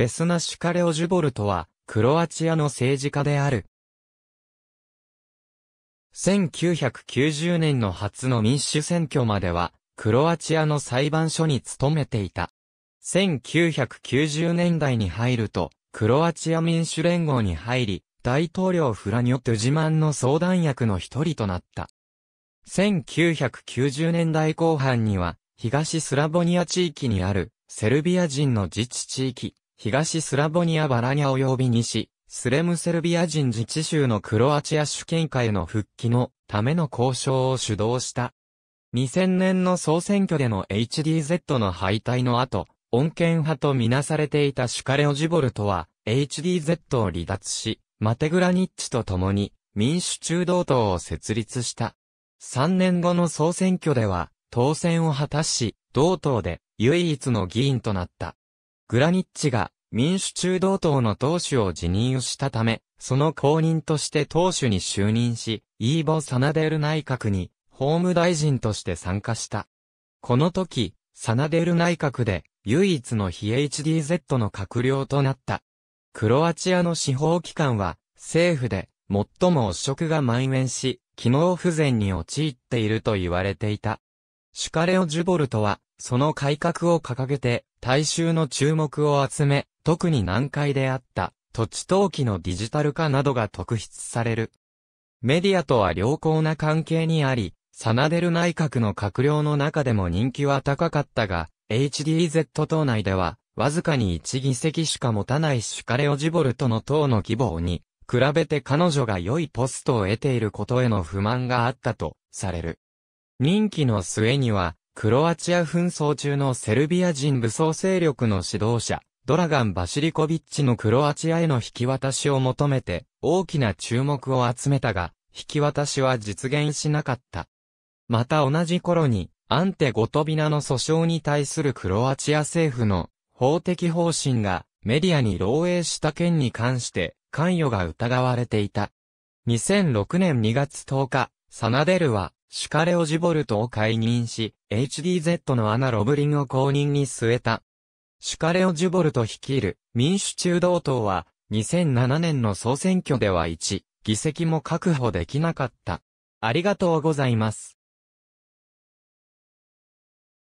ベスナ・シュカレオ・ジュボルトは、クロアチアの政治家である。1990年の初の民主選挙までは、クロアチアの裁判所に勤めていた。1990年代に入ると、クロアチア民主連合に入り、大統領フラニョ・トゥジマンの相談役の一人となった。1990年代後半には、東スラボニア地域にある、セルビア人の自治地域、東スラボニア・バラニャ及び西、スレムセルビア人自治州のクロアチア主権下への復帰のための交渉を主導した。2000年の総選挙での HDZ の敗退の後、穏健派とみなされていたシュカレオジボルトは HDZ を離脱し、マテグラニッチと共に民主中道党を設立した。3年後の総選挙では当選を果たし、同党で唯一の議員となった。グラニッチが民主中道党の党首を辞任したため、その後任として党首に就任し、イーボ・サナデル内閣に法務大臣として参加した。この時、サナデル内閣で唯一の非 HDZ の閣僚となった。クロアチアの司法機関は政府で最も汚職が蔓延し、機能不全に陥っていると言われていた。シュカレオ・ジュボルトはその改革を掲げて、大衆の注目を集め、特に難解であった、土地投機のディジタル化などが特筆される。メディアとは良好な関係にあり、サナデル内閣の閣僚の中でも人気は高かったが、HDZ 党内では、わずかに1議席しか持たないシュカレオジボルトの党の規模に、比べて彼女が良いポストを得ていることへの不満があったと、される。任期の末には、クロアチア紛争中のセルビア人武装勢力の指導者、ドラガン・バシリコビッチのクロアチアへの引き渡しを求めて、大きな注目を集めたが、引き渡しは実現しなかった。また同じ頃に、アンテ・ゴトビナの訴訟に対するクロアチア政府の法的方針がメディアに漏洩した件に関して関与が疑われていた。2006年2月10日、サナデルはシュカレオジボルトを解任し、HDZ のアナ・ロブリンを公認に据えた。シュカレオジボルト率いる民主中道党は、2007年の総選挙では1、議席も確保できなかった。ありがとうございます。